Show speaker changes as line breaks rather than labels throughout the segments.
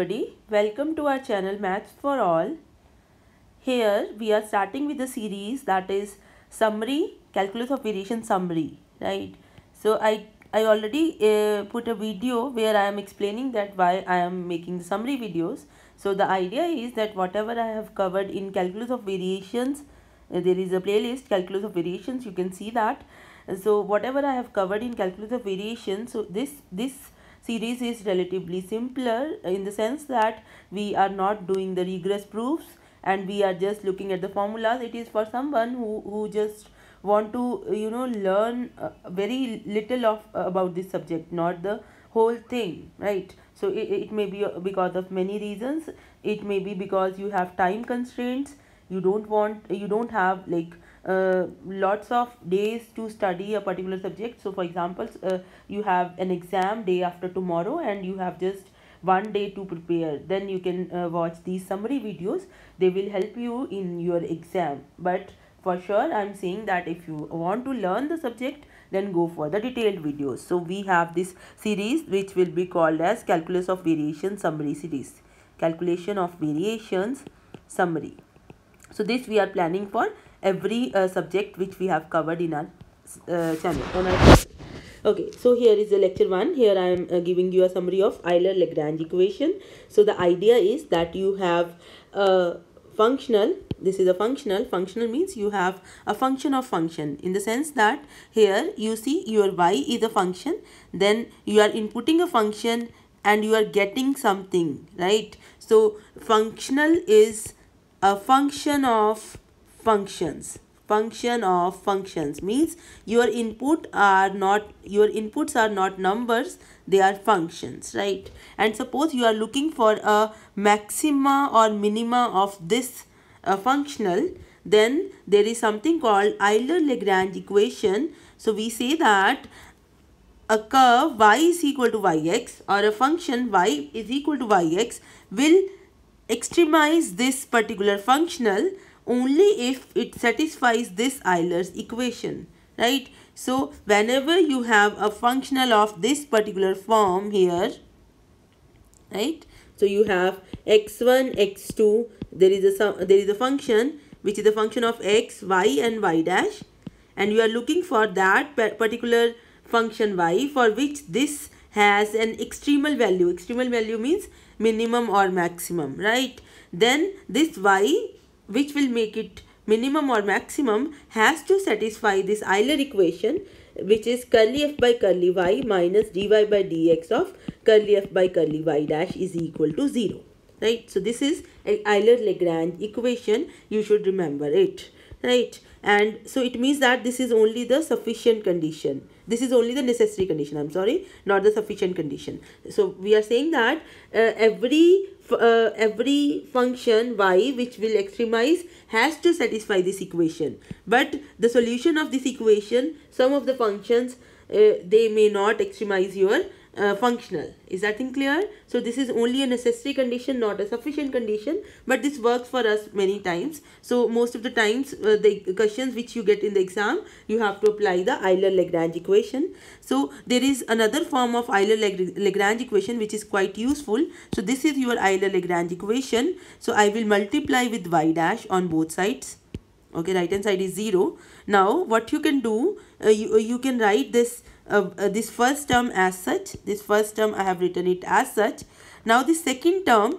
everybody, welcome to our channel Maths for All. Here we are starting with the series that is summary, calculus of variation summary, right? So I, I already uh, put a video where I am explaining that why I am making the summary videos. So the idea is that whatever I have covered in calculus of variations, uh, there is a playlist calculus of variations, you can see that. So whatever I have covered in calculus of variations, so this, this series is relatively simpler in the sense that we are not doing the regress proofs and we are just looking at the formulas. It is for someone who, who just want to you know learn uh, very little of uh, about this subject not the whole thing right so it, it may be uh, because of many reasons it may be because you have time constraints you don't want you don't have like uh, lots of days to study a particular subject so for example uh, you have an exam day after tomorrow and you have just one day to prepare then you can uh, watch these summary videos they will help you in your exam but for sure i'm saying that if you want to learn the subject then go for the detailed videos so we have this series which will be called as calculus of variation summary series calculation of variations summary so this we are planning for every uh, subject which we have covered in our uh, channel on our Okay, so here is the lecture 1. Here I am uh, giving you a summary of Euler-Lagrange equation. So the idea is that you have a uh, functional, this is a functional, functional means you have a function of function in the sense that here you see your y is a function, then you are inputting a function and you are getting something, right? So functional is a function of functions function of functions means your input are not your inputs are not numbers they are functions right and suppose you are looking for a maxima or minima of this uh, functional then there is something called Euler Lagrange equation so we say that a curve y is equal to yx or a function y is equal to yx will extremize this particular functional only if it satisfies this Euler's equation, right? So, whenever you have a functional of this particular form here, right? So, you have x1, x2, there is a, there is a function which is a function of x, y and y dash and you are looking for that particular function y for which this has an extremal value. Extremal value means minimum or maximum, right? Then this y which will make it minimum or maximum has to satisfy this Euler equation which is curly f by curly y minus dy by dx of curly f by curly y dash is equal to 0. Right. So, this is Euler-Lagrange equation. You should remember it. Right. And so, it means that this is only the sufficient condition this is only the necessary condition i'm sorry not the sufficient condition so we are saying that uh, every uh, every function y which will extremize has to satisfy this equation but the solution of this equation some of the functions uh, they may not extremize your uh, functional. Is that thing clear? So this is only a necessary condition, not a sufficient condition, but this works for us many times. So most of the times, uh, the questions which you get in the exam, you have to apply the Euler-Lagrange equation. So there is another form of Euler-Lagrange equation which is quite useful. So this is your Euler-Lagrange equation. So I will multiply with y dash on both sides okay right hand side is 0 now what you can do uh, you, uh, you can write this uh, this first term as such this first term I have written it as such now the second term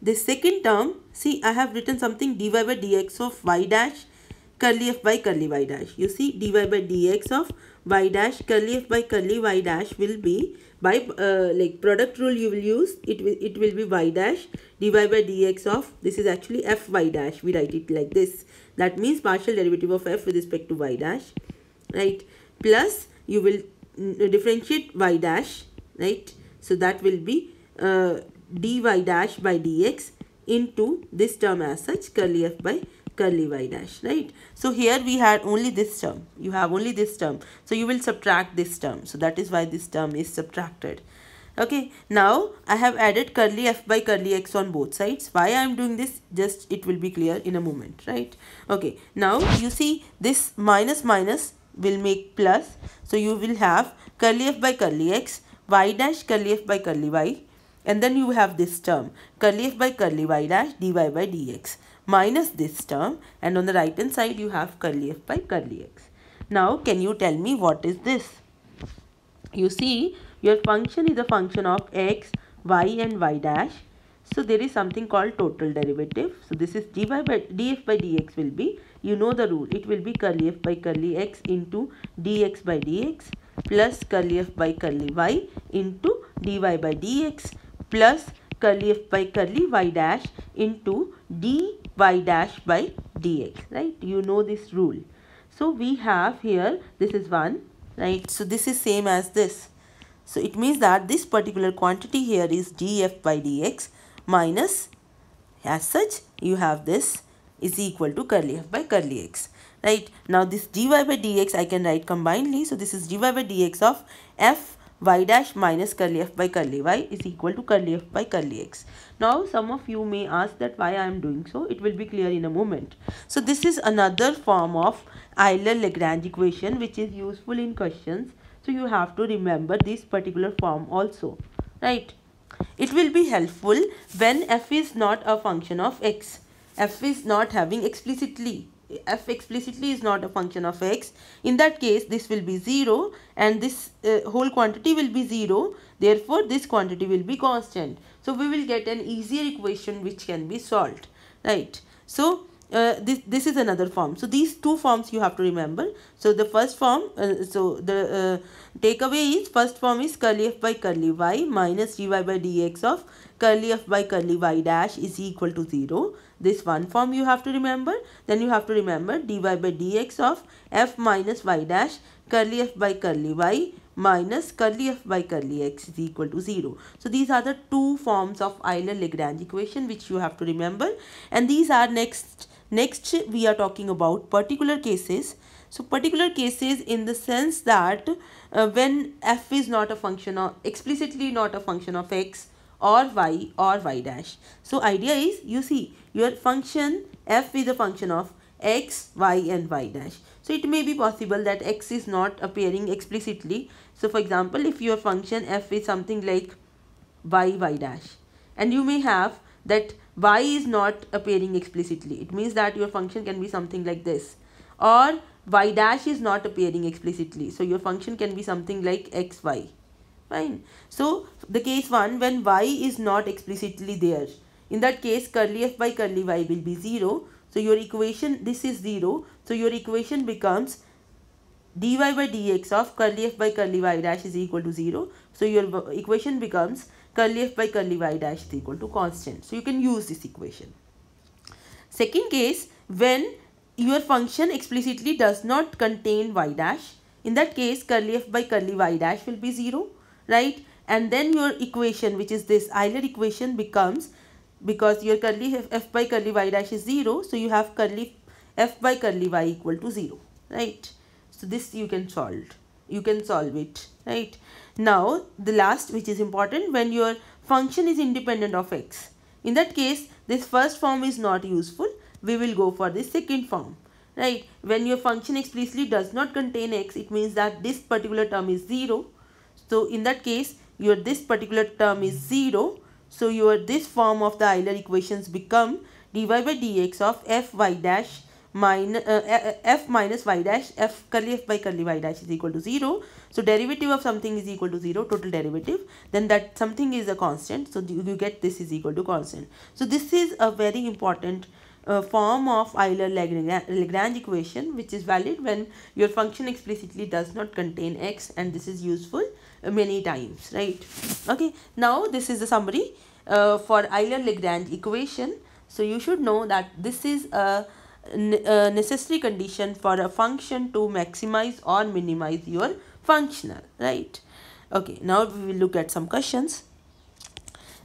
the second term see I have written something dy by dx of y dash curly f by curly y dash you see dy by dx of y dash curly f by curly y dash will be by uh, like product rule you will use it will it will be y dash dy by dx of this is actually f y dash we write it like this that means partial derivative of f with respect to y dash right plus you will differentiate y dash, right? So that will be uh, dy dash by dx into this term as such curly f by curly y dash, right? So here we had only this term. You have only this term. So you will subtract this term. So that is why this term is subtracted. Okay, now I have added curly f by curly x on both sides. Why I am doing this? Just it will be clear in a moment, right? Okay, now you see this minus minus will make plus. So you will have curly f by curly x, y dash curly f by curly y. And then you have this term curly f by curly y dash dy by dx minus this term. And on the right hand side you have curly f by curly x. Now can you tell me what is this? You see your function is a function of x, y and y dash so there is something called total derivative. So this is dy by df by dx will be, you know the rule, it will be curly f by curly x into dx by dx plus curly f by curly y into dy by dx plus curly f by curly y dash into dy dash by dx, right? You know this rule. So we have here, this is 1, right? So this is same as this. So it means that this particular quantity here is df by dx minus as such you have this is equal to curly f by curly x right now this dy by dx i can write combinedly so this is dy by dx of f y dash minus curly f by curly y is equal to curly f by curly x. Now some of you may ask that why I am doing so. It will be clear in a moment. So this is another form of Euler-Lagrange equation which is useful in questions. So you have to remember this particular form also. Right. It will be helpful when f is not a function of x. f is not having explicitly f explicitly is not a function of x in that case this will be 0 and this uh, whole quantity will be 0 therefore this quantity will be constant so we will get an easier equation which can be solved right so uh, this this is another form so these two forms you have to remember so the first form uh, so the uh, takeaway is first form is curly f by curly y minus dy by dx of curly f by curly y dash is equal to 0 this one form you have to remember then you have to remember dy by dx of f minus y dash curly f by curly y minus curly f by curly x is equal to 0. So these are the two forms of Euler-Lagrange equation which you have to remember and these are next Next, we are talking about particular cases. So, particular cases in the sense that uh, when f is not a function of explicitly not a function of x or y or y dash. So, idea is you see your function f is a function of x, y and y dash. So, it may be possible that x is not appearing explicitly. So, for example, if your function f is something like y, y dash and you may have that y is not appearing explicitly it means that your function can be something like this or y dash is not appearing explicitly so your function can be something like xy fine so the case one when y is not explicitly there in that case curly f by curly y will be 0 so your equation this is 0 so your equation becomes dy by dx of curly f by curly y dash is equal to 0 so your equation becomes curly f by curly y dash is equal to constant. So you can use this equation. Second case, when your function explicitly does not contain y dash, in that case curly f by curly y dash will be 0, right? And then your equation which is this Euler equation becomes, because your curly f, f by curly y dash is 0, so you have curly f by curly y equal to 0, right? So this you can solve, you can solve it, right? Now, the last which is important when your function is independent of x. In that case, this first form is not useful. We will go for the second form. Right? When your function explicitly does not contain x, it means that this particular term is 0. So, in that case, your this particular term is 0. So, your this form of the Euler equations become dy by dx of fy dash minus uh, uh, uh, f minus y dash f curly f by curly y dash is equal to 0 so derivative of something is equal to 0 total derivative then that something is a constant so you get this is equal to constant so this is a very important uh, form of Euler-Lagrange equation which is valid when your function explicitly does not contain x and this is useful many times right okay now this is the summary uh, for Euler-Lagrange equation so you should know that this is a uh, necessary condition for a function to maximize or minimize your functional right okay now we will look at some questions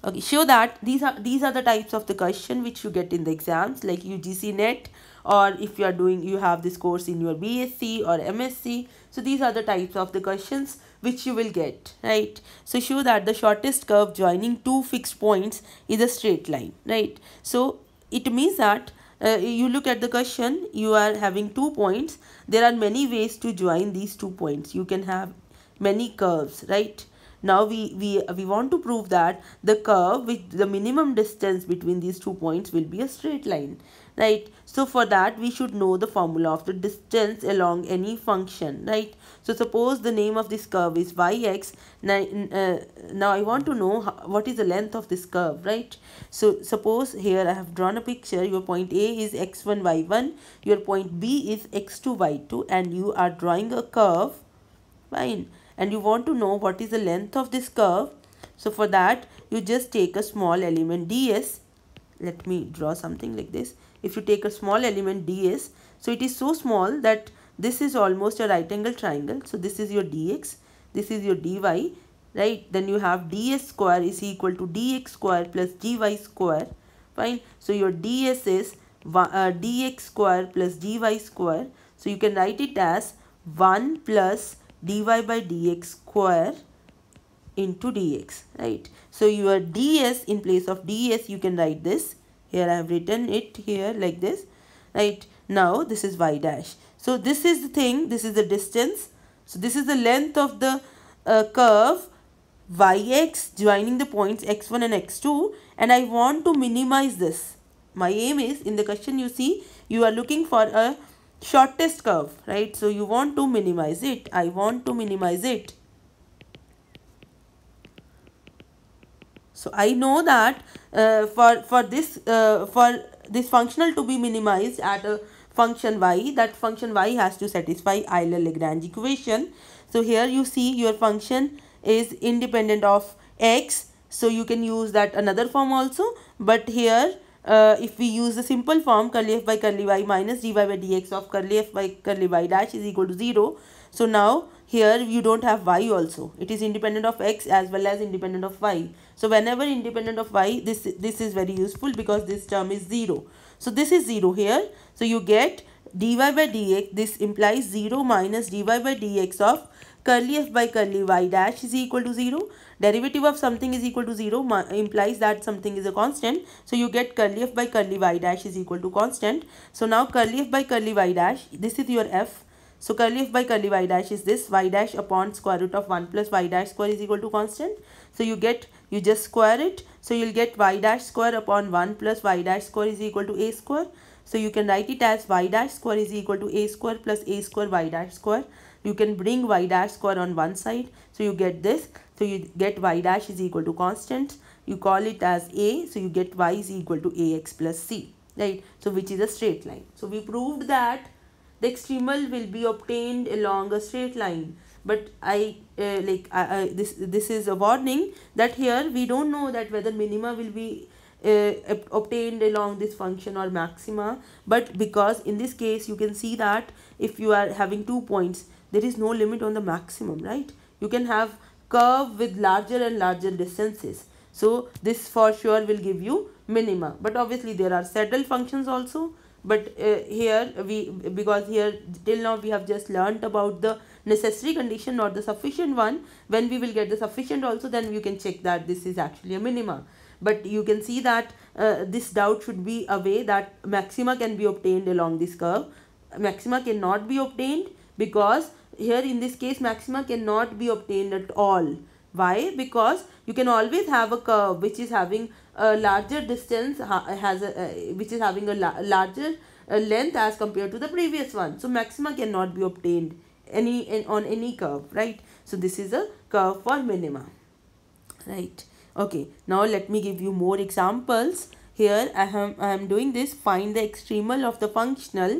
okay show that these are these are the types of the question which you get in the exams like UGC net or if you are doing you have this course in your BSc or MSc so these are the types of the questions which you will get right so show that the shortest curve joining two fixed points is a straight line right so it means that uh, you look at the question you are having two points there are many ways to join these two points you can have many curves right now we, we, we want to prove that the curve with the minimum distance between these two points will be a straight line. Right. So for that we should know the formula of the distance along any function. Right. So suppose the name of this curve is yx. Now, uh, now I want to know how, what is the length of this curve. Right. So suppose here I have drawn a picture. Your point A is x1 y1. Your point B is x2 y2 and you are drawing a curve. Fine and you want to know what is the length of this curve so for that you just take a small element ds let me draw something like this if you take a small element ds so it is so small that this is almost a right angle triangle so this is your dx this is your dy right then you have ds square is equal to dx square plus dy square fine so your ds is uh, dx square plus dy square so you can write it as 1 plus dy by dx square into dx right so your ds in place of ds you can write this here i have written it here like this right now this is y dash so this is the thing this is the distance so this is the length of the uh, curve yx joining the points x1 and x2 and i want to minimize this my aim is in the question you see you are looking for a shortest curve right so you want to minimize it i want to minimize it so i know that uh, for for this uh, for this functional to be minimized at a function y that function y has to satisfy Euler Lagrange equation so here you see your function is independent of x so you can use that another form also but here uh, if we use the simple form curly f by curly y minus dy by dx of curly f by curly y dash is equal to 0. So now here you don't have y also. It is independent of x as well as independent of y. So whenever independent of y this, this is very useful because this term is 0. So this is 0 here. So you get dy by dx this implies 0 minus dy by dx of curly f by curly y dash is equal to 0 derivative of something is equal to 0 implies that something is a constant. So you get curly f by curly y dash is equal to constant. So now curly f by curly y dash, this is your f. So curly f by curly y dash is this y dash upon square root of 1 plus y dash square is equal to constant. So you get, you just square it. So you'll get y dash square upon 1 plus y dash square is equal to a square. So you can write it as y dash square is equal to a square plus a square y dash square. You can bring y dash square on one side. So you get this so you get y dash is equal to constant. You call it as a. So you get y is equal to ax plus c. Right. So which is a straight line. So we proved that the extremal will be obtained along a straight line. But I uh, like I, I, this this is a warning that here we don't know that whether minima will be uh, obtained along this function or maxima but because in this case you can see that if you are having two points there is no limit on the maximum right you can have curve with larger and larger distances. So this for sure will give you minima. But obviously there are saddle functions also. But uh, here we because here till now we have just learnt about the necessary condition or the sufficient one. When we will get the sufficient also then you can check that this is actually a minima. But you can see that uh, this doubt should be away that maxima can be obtained along this curve. Maxima cannot be obtained because here in this case maxima cannot be obtained at all why because you can always have a curve which is having a larger distance has a, uh, which is having a la larger uh, length as compared to the previous one so maxima cannot be obtained any in, on any curve right so this is a curve for minima right okay now let me give you more examples here i am i am doing this find the extremal of the functional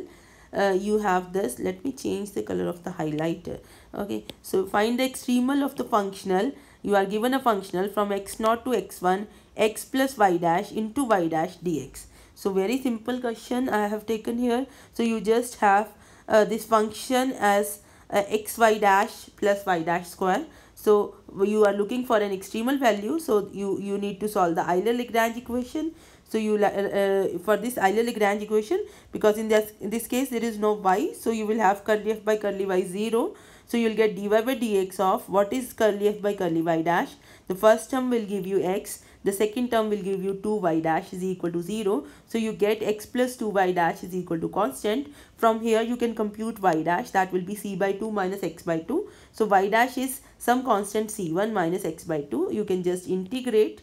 uh, you have this let me change the color of the highlighter okay so find the extremal of the functional you are given a functional from x naught to x1 x plus y dash into y dash dx so very simple question i have taken here so you just have uh, this function as uh, xy dash plus y dash square so you are looking for an extremal value so you you need to solve the euler lagrange equation so you uh, uh, for this Euler Lagrange equation because in this in this case there is no y so you will have curly f by curly y 0 so you will get dy by dx of what is curly f by curly y dash the first term will give you x the second term will give you 2y dash is equal to 0. So you get x plus 2y dash is equal to constant. From here you can compute y dash that will be c by 2 minus x by 2. So y dash is some constant c1 minus x by 2. You can just integrate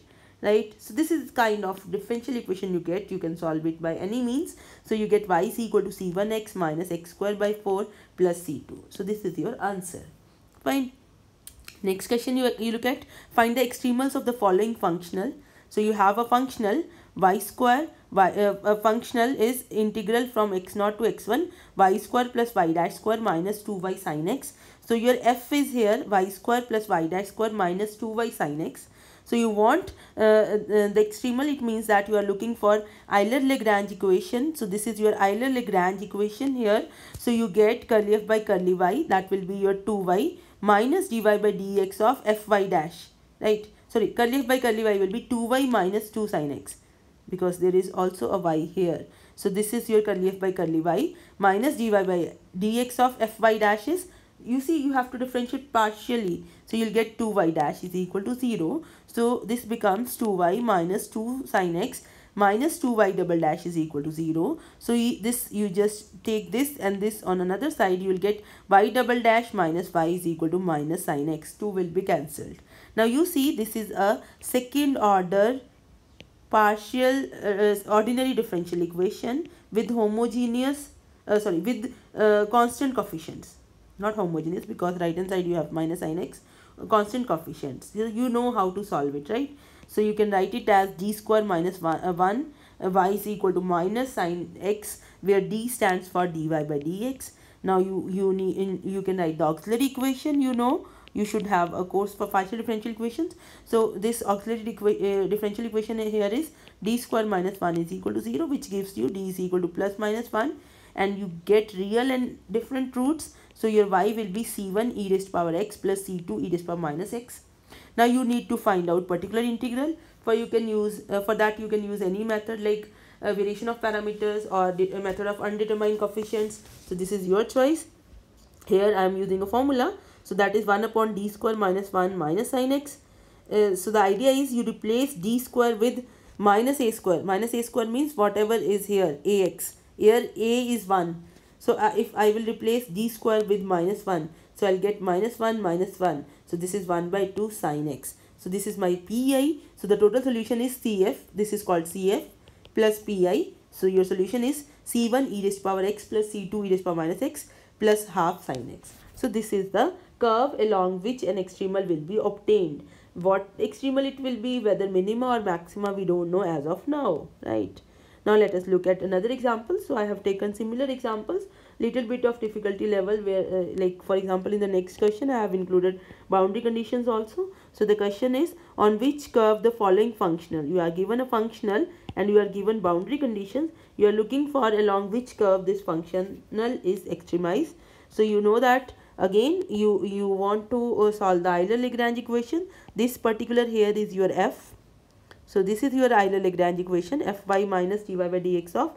right so this is kind of differential equation you get you can solve it by any means so you get y is equal to c1x minus x square by 4 plus c2 so this is your answer fine next question you, you look at find the extremals of the following functional so you have a functional y square y uh, a functional is integral from x naught to x1 y square plus y dash square minus 2y sine x so your f is here y square plus y dash square minus 2y sine x so you want uh, uh, the extremal, it means that you are looking for Euler-Lagrange equation. So this is your Euler-Lagrange equation here. So you get curly f by curly y, that will be your 2y minus dy by dx of fy dash, right? Sorry, curly f by curly y will be 2y minus 2 sin x because there is also a y here. So this is your curly f by curly y minus dy by dx of fy dash is you see you have to differentiate partially so you'll get 2y dash is equal to 0 so this becomes 2y minus 2 sine x minus 2y double dash is equal to 0 so this you just take this and this on another side you will get y double dash minus y is equal to minus sine x 2 will be cancelled now you see this is a second order partial uh, uh ordinary differential equation with homogeneous uh, sorry with uh, constant coefficients not homogeneous because right hand side you have minus sin x constant coefficients you, you know how to solve it right so you can write it as d square minus 1, uh, 1 uh, y is equal to minus sin x where d stands for dy by dx now you you need in, you can write the auxiliary equation you know you should have a course for partial differential equations so this auxiliary equa uh, differential equation here is d square minus 1 is equal to 0 which gives you d is equal to plus minus 1 and you get real and different roots so your y will be c1 e raised power x plus c2 e raised power minus x. Now you need to find out particular integral. For you can use uh, for that you can use any method like uh, variation of parameters or a uh, method of undetermined coefficients. So this is your choice. Here I am using a formula. So that is 1 upon d square minus 1 minus sin x. Uh, so the idea is you replace d square with minus a square. Minus a square means whatever is here ax. Here a is 1 so uh, if I will replace d square with minus 1, so I'll get minus 1 minus 1. So this is 1 by 2 sine x. So this is my pi. So the total solution is CF. This is called CF plus pi. So your solution is C1 e raised to power x plus C2 e raised to power minus x plus half sine x. So this is the curve along which an extremal will be obtained. What extremal it will be, whether minima or maxima, we don't know as of now, right? Now let us look at another example. So I have taken similar examples, little bit of difficulty level where uh, like for example in the next question I have included boundary conditions also. So the question is on which curve the following functional. You are given a functional and you are given boundary conditions. You are looking for along which curve this functional is extremized. So you know that again you you want to uh, solve the Euler Lagrange equation. This particular here is your f so this is your Euler-Lagrange equation fy minus dy by dx of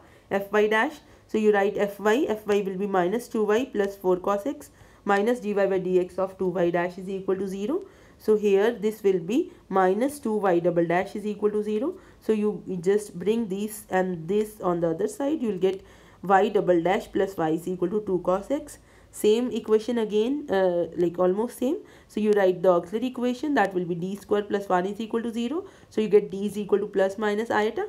fy dash. So you write fy, fy will be minus 2y plus 4 cos x minus dy by dx of 2y dash is equal to 0. So here this will be minus 2y double dash is equal to 0. So you just bring this and this on the other side. You will get y double dash plus y is equal to 2 cos x same equation again uh, like almost same so you write the auxiliary equation that will be d square plus 1 is equal to 0 so you get d is equal to plus minus iota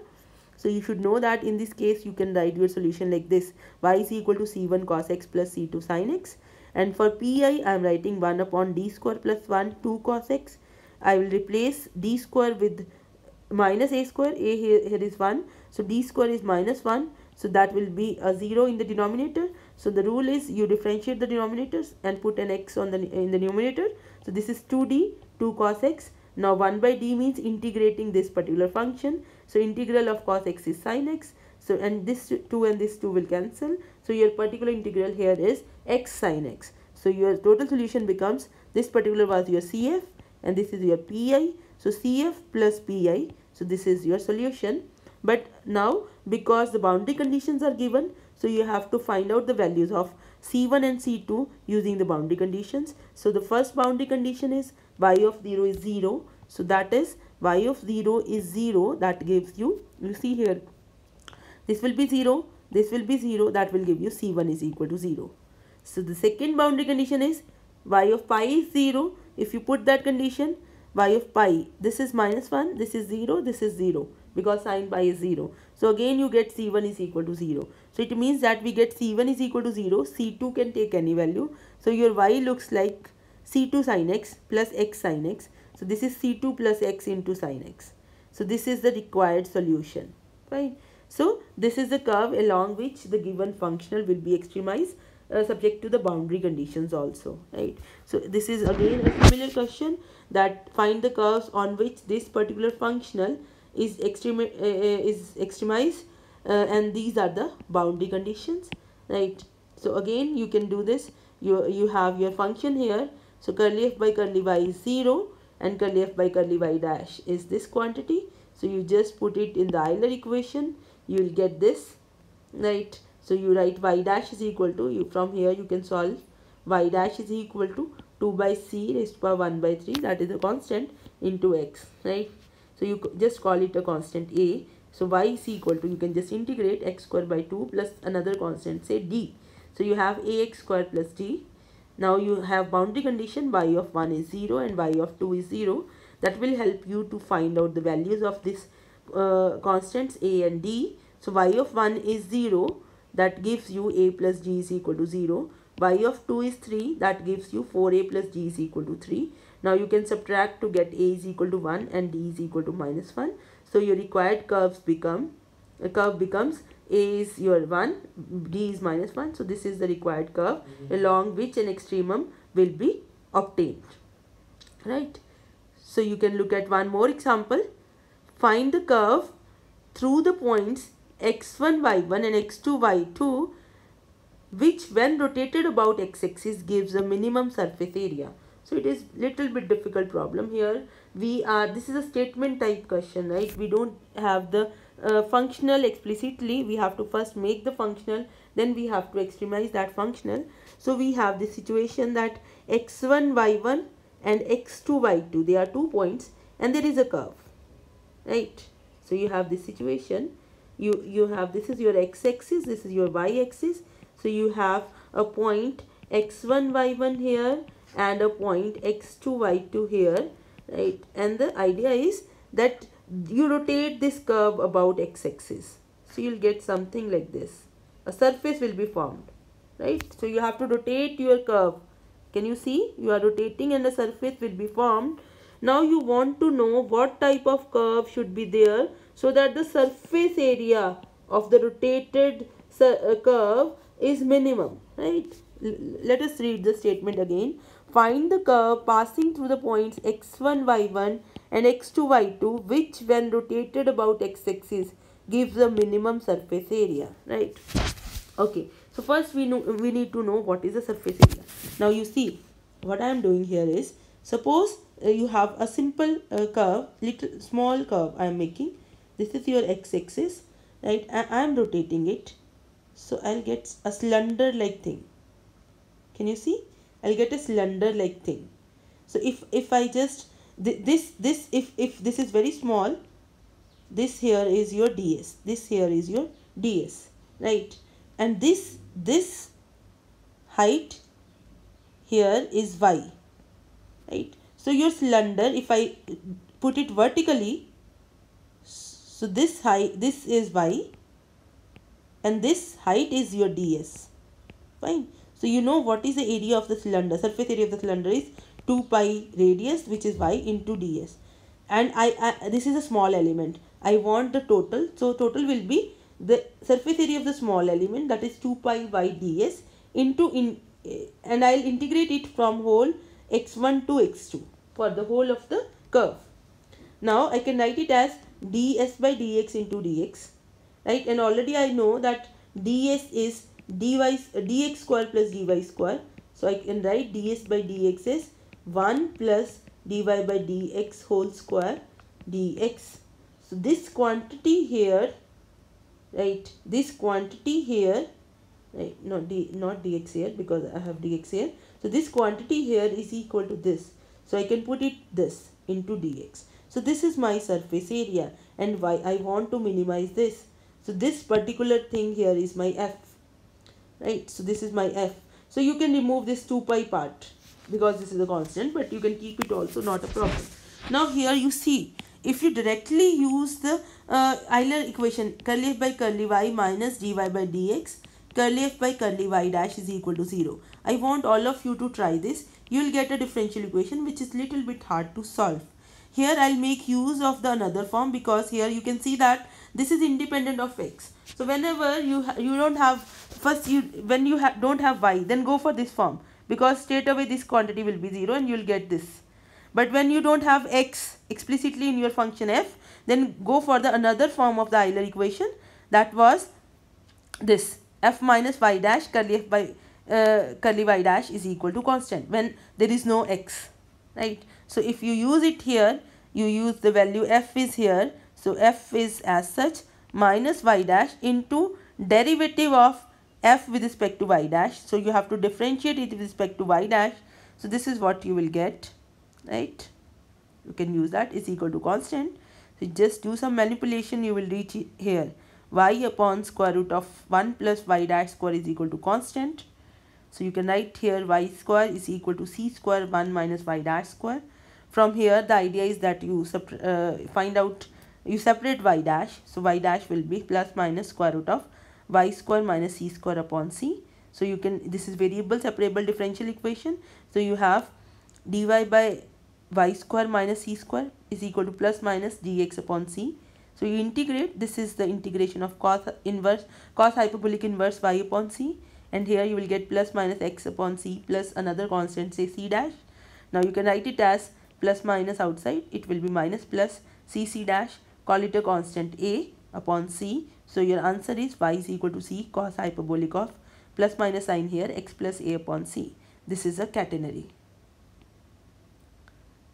so you should know that in this case you can write your solution like this y is equal to c1 cos x plus c2 sin x and for pi I am writing 1 upon d square plus 1 2 cos x I will replace d square with minus a square a here, here is 1 so d square is minus 1 so that will be a 0 in the denominator so the rule is you differentiate the denominators and put an x on the in the numerator. So this is 2d, 2 cos x. Now 1 by d means integrating this particular function. So integral of cos x is sin x. So and this 2 and this 2 will cancel. So your particular integral here is x sin x. So your total solution becomes this particular was your CF and this is your PI. So CF plus PI. So this is your solution. But now because the boundary conditions are given so you have to find out the values of C1 and C2 using the boundary conditions. So the first boundary condition is y of 0 is 0. So that is y of 0 is 0 that gives you, you see here, this will be 0, this will be 0 that will give you C1 is equal to 0. So the second boundary condition is y of pi is 0. If you put that condition y of pi, this is minus 1, this is 0, this is 0 because sine pi is 0. So again you get C1 is equal to 0. So it means that we get C1 is equal to 0, C2 can take any value. So your Y looks like C2 sin x plus x sin x. So this is C2 plus x into sin x. So this is the required solution, right? So this is the curve along which the given functional will be extremized uh, subject to the boundary conditions also, right? So this is again a similar question that find the curves on which this particular functional is extreme uh, uh, is extremized uh, and these are the boundary conditions right so again you can do this you you have your function here so curly f by curly y is 0 and curly f by curly y dash is this quantity so you just put it in the Euler equation you will get this right so you write y dash is equal to you from here you can solve y dash is equal to 2 by c raised to power 1 by 3 that is the constant into x right so you just call it a constant A. So y is equal to, you can just integrate x square by 2 plus another constant, say d. So you have ax square plus d. Now you have boundary condition y of 1 is 0 and y of 2 is 0. That will help you to find out the values of this uh, constants a and d. So y of 1 is 0. That gives you a plus g is equal to 0. y of 2 is 3. That gives you 4a plus g is equal to 3 now you can subtract to get a is equal to 1 and d is equal to minus 1. So your required curves become, a curve becomes a is your 1, d is minus 1. So this is the required curve mm -hmm. along which an extremum will be obtained. Right. So you can look at one more example. Find the curve through the points x1, y1 and x2, y2 which when rotated about x-axis gives a minimum surface area so it is little bit difficult problem here we are this is a statement type question right we don't have the uh, functional explicitly we have to first make the functional then we have to extremize that functional so we have the situation that x1 y1 and x2 y2 they are two points and there is a curve right so you have this situation you you have this is your x-axis this is your y-axis so you have a point x1 y1 here and a point x2 y2 here right and the idea is that you rotate this curve about x-axis so you'll get something like this a surface will be formed right so you have to rotate your curve can you see you are rotating and a surface will be formed now you want to know what type of curve should be there so that the surface area of the rotated uh, curve is minimum right let us read the statement again Find the curve passing through the points x1, y1 and x2, y2 which when rotated about x-axis gives the minimum surface area. Right. Okay. So first we know we need to know what is the surface area. Now you see what I am doing here is suppose uh, you have a simple uh, curve little small curve I am making. This is your x-axis right I am rotating it so I'll get a slender like thing. Can you see? I'll get a cylinder like thing. So if, if I just, th this, this, if, if this is very small, this here is your ds this here is your ds right and this this height here is y right so your cylinder if i put it vertically so this height this is y and this height is your ds fine so you know what is the area of the cylinder. Surface area of the cylinder is 2 pi radius which is y into ds. And I, I this is a small element. I want the total. So total will be the surface area of the small element that is 2 pi y ds into in and I'll integrate it from whole x1 to x2 for the whole of the curve. Now I can write it as ds by dx into dx right and already I know that ds is dy, uh, dx square plus dy square. So I can write ds by dx is 1 plus dy by dx whole square dx. So this quantity here, right, this quantity here, right, not, d, not dx here because I have dx here. So this quantity here is equal to this. So I can put it this into dx. So this is my surface area and why I want to minimize this. So this particular thing here is my f right so this is my f so you can remove this 2 pi part because this is a constant but you can keep it also not a problem now here you see if you directly use the uh, Euler equation curly f by curly y minus dy by dx curly f by curly y dash is equal to 0. I want all of you to try this. You will get a differential equation which is little bit hard to solve. Here I will make use of the another form because here you can see that this is independent of x so whenever you you don't have first you when you have don't have y then go for this form because straight away this quantity will be 0 and you will get this but when you don't have x explicitly in your function f then go for the another form of the Euler equation that was this f minus y dash curly f by uh, curly y dash is equal to constant when there is no x right so if you use it here you use the value f is here so f is as such minus y dash into derivative of f with respect to y dash. So you have to differentiate it with respect to y dash. So this is what you will get, right? You can use that is equal to constant. So just do some manipulation you will reach here y upon square root of 1 plus y dash square is equal to constant. So you can write here y square is equal to c square 1 minus y dash square. From here the idea is that you uh, find out you separate y dash so y dash will be plus minus square root of y square minus c square upon c so you can this is variable separable differential equation so you have dy by y square minus c square is equal to plus minus dx upon c so you integrate this is the integration of cos inverse cos hyperbolic inverse y upon c and here you will get plus minus x upon c plus another constant say c dash now you can write it as plus minus outside it will be minus plus cc dash call it a constant A upon C. So your answer is y is equal to C cos hyperbolic of plus minus sign here x plus A upon C. This is a catenary.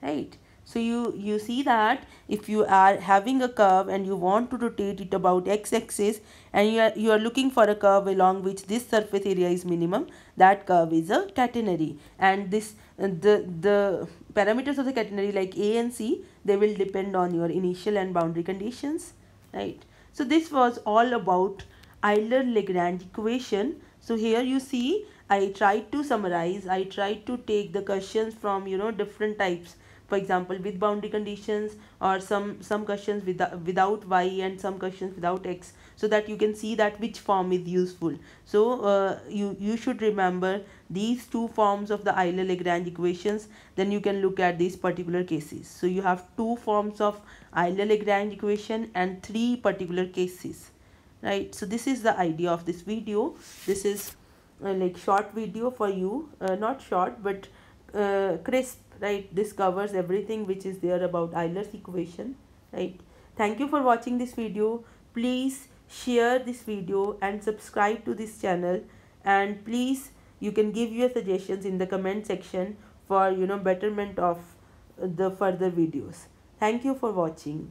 Right. So you, you see that if you are having a curve and you want to rotate it about x-axis and you are, you are looking for a curve along which this surface area is minimum, that curve is a catenary. And this uh, the, the parameters of the catenary like A and C, they will depend on your initial and boundary conditions, right? So this was all about Euler-Lagrange equation. So here you see I tried to summarize, I tried to take the questions from, you know, different types for example with boundary conditions or some some questions without without y and some questions without x so that you can see that which form is useful so uh, you you should remember these two forms of the Euler Lagrange equations then you can look at these particular cases so you have two forms of Euler Lagrange equation and three particular cases right so this is the idea of this video this is uh, like short video for you uh, not short but uh, crisp right this covers everything which is there about Euler's equation right thank you for watching this video please share this video and subscribe to this channel and please you can give your suggestions in the comment section for you know betterment of the further videos thank you for watching